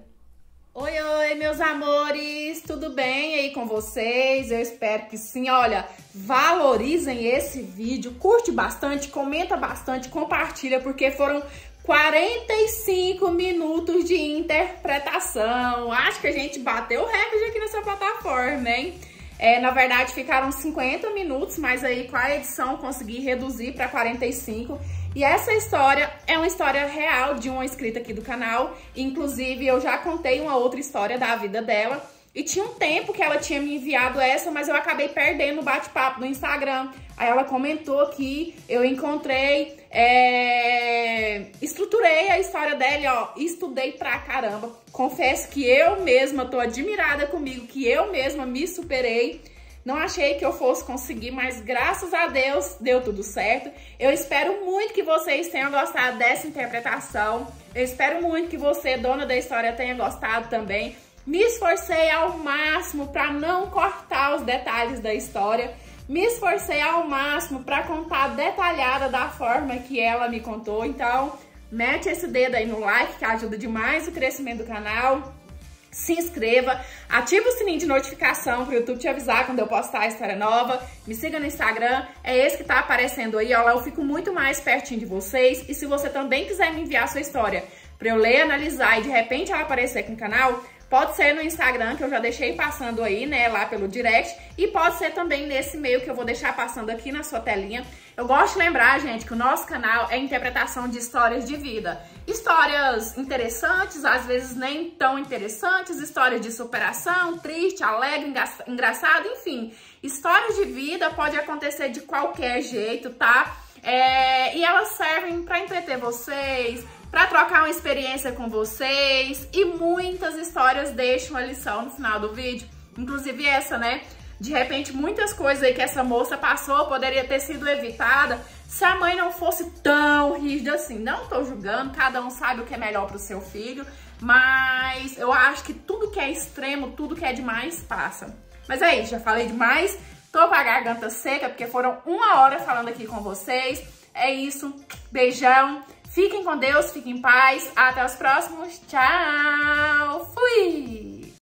Oi, oi, meus amores, tudo bem aí com vocês? Eu espero que sim. Olha, valorizem esse vídeo, curte bastante, comenta bastante, compartilha, porque foram 45 minutos de interpretação. Acho que a gente bateu o recorde aqui nessa plataforma, hein? É, na verdade, ficaram 50 minutos, mas aí com a edição consegui reduzir para 45. E essa história é uma história real de uma inscrita aqui do canal. Inclusive, eu já contei uma outra história da vida dela. E tinha um tempo que ela tinha me enviado essa, mas eu acabei perdendo o bate-papo no Instagram. Aí ela comentou que eu encontrei, é... estruturei a história dela, ó, estudei pra caramba. Confesso que eu mesma tô admirada comigo, que eu mesma me superei. Não achei que eu fosse conseguir, mas graças a Deus deu tudo certo. Eu espero muito que vocês tenham gostado dessa interpretação. Eu espero muito que você, dona da história, tenha gostado também. Me esforcei ao máximo para não cortar os detalhes da história. Me esforcei ao máximo para contar detalhada da forma que ela me contou. Então, mete esse dedo aí no like que ajuda demais o crescimento do canal. Se inscreva, ativa o sininho de notificação para o YouTube te avisar quando eu postar a história nova. Me siga no Instagram, é esse que está aparecendo aí, eu fico muito mais pertinho de vocês. E se você também quiser me enviar sua história para eu ler, analisar e de repente ela aparecer aqui no canal, Pode ser no Instagram, que eu já deixei passando aí, né, lá pelo direct. E pode ser também nesse e-mail que eu vou deixar passando aqui na sua telinha. Eu gosto de lembrar, gente, que o nosso canal é interpretação de histórias de vida. Histórias interessantes, às vezes nem tão interessantes, histórias de superação, triste, alegre, engraçado, enfim. Histórias de vida pode acontecer de qualquer jeito, tá? É, e elas servem para entreter vocês, para trocar uma experiência com vocês e muitas histórias deixam a lição no final do vídeo, inclusive essa, né? De repente, muitas coisas aí que essa moça passou poderia ter sido evitada se a mãe não fosse tão rígida assim. Não tô julgando, cada um sabe o que é melhor pro seu filho, mas eu acho que tudo que é extremo, tudo que é demais, passa. Mas é isso, já falei demais, tô com a garganta seca, porque foram uma hora falando aqui com vocês. É isso, beijão. Fiquem com Deus, fiquem em paz. Até os próximos. Tchau. Fui.